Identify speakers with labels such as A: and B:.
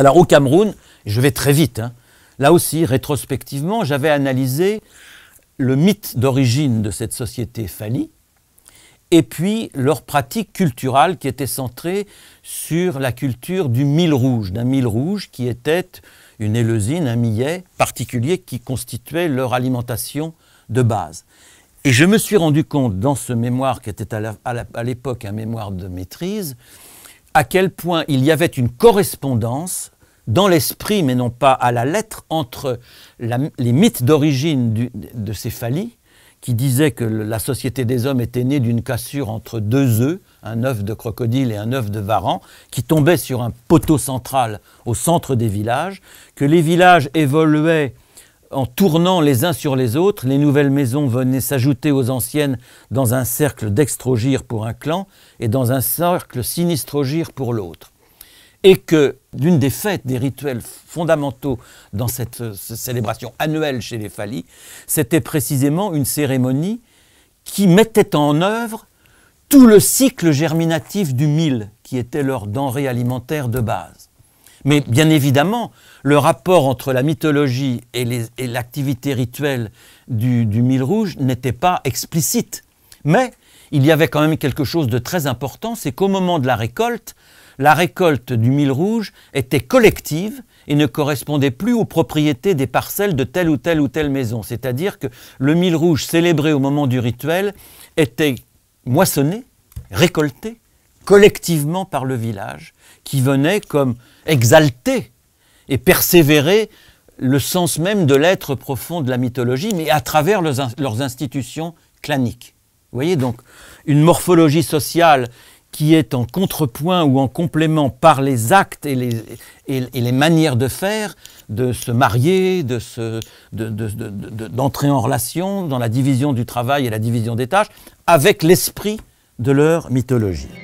A: Alors au Cameroun, je vais très vite, hein. là aussi, rétrospectivement, j'avais analysé le mythe d'origine de cette société Fali, et puis leur pratique culturelle qui était centrée sur la culture du mille rouge, d'un mille rouge qui était une éleusine, un millet particulier qui constituait leur alimentation de base. Et je me suis rendu compte dans ce mémoire qui était à l'époque un mémoire de maîtrise, à quel point il y avait une correspondance dans l'esprit, mais non pas à la lettre, entre les mythes d'origine de Céphalie, qui disait que la société des hommes était née d'une cassure entre deux œufs, un œuf de crocodile et un œuf de varan, qui tombait sur un poteau central au centre des villages, que les villages évoluaient en tournant les uns sur les autres, les nouvelles maisons venaient s'ajouter aux anciennes dans un cercle d'extrogir pour un clan et dans un cercle sinistrogire pour l'autre. Et que l'une des fêtes, des rituels fondamentaux dans cette, euh, célébration annuelle chez les Phalies, c'était précisément une cérémonie qui mettait en œuvre tout le cycle germinatif du mil, qui était leur denrée alimentaire de base. Mais bien évidemment, le rapport entre la mythologie et l'activité rituelle du, mil Mille Rouge n'était pas explicite. Mais il y avait quand même quelque chose de très important, c'est qu'au moment de la récolte, la récolte du Mille Rouge était collective et ne correspondait plus aux propriétés des parcelles de telle ou telle ou telle maison. C'est-à-dire que le Mille Rouge célébré au moment du rituel était moissonné, récolté, collectivement par le village, qui venait comme exalter et persévérer le sens même de l'être profond de la mythologie, mais à travers leurs, institutions claniques. Vous voyez donc une morphologie sociale qui est en contrepoint ou en complément par les actes et les, manières de faire, de se marier, d'entrer de en relation dans la division du travail et la division des tâches, avec l'esprit de leur mythologie.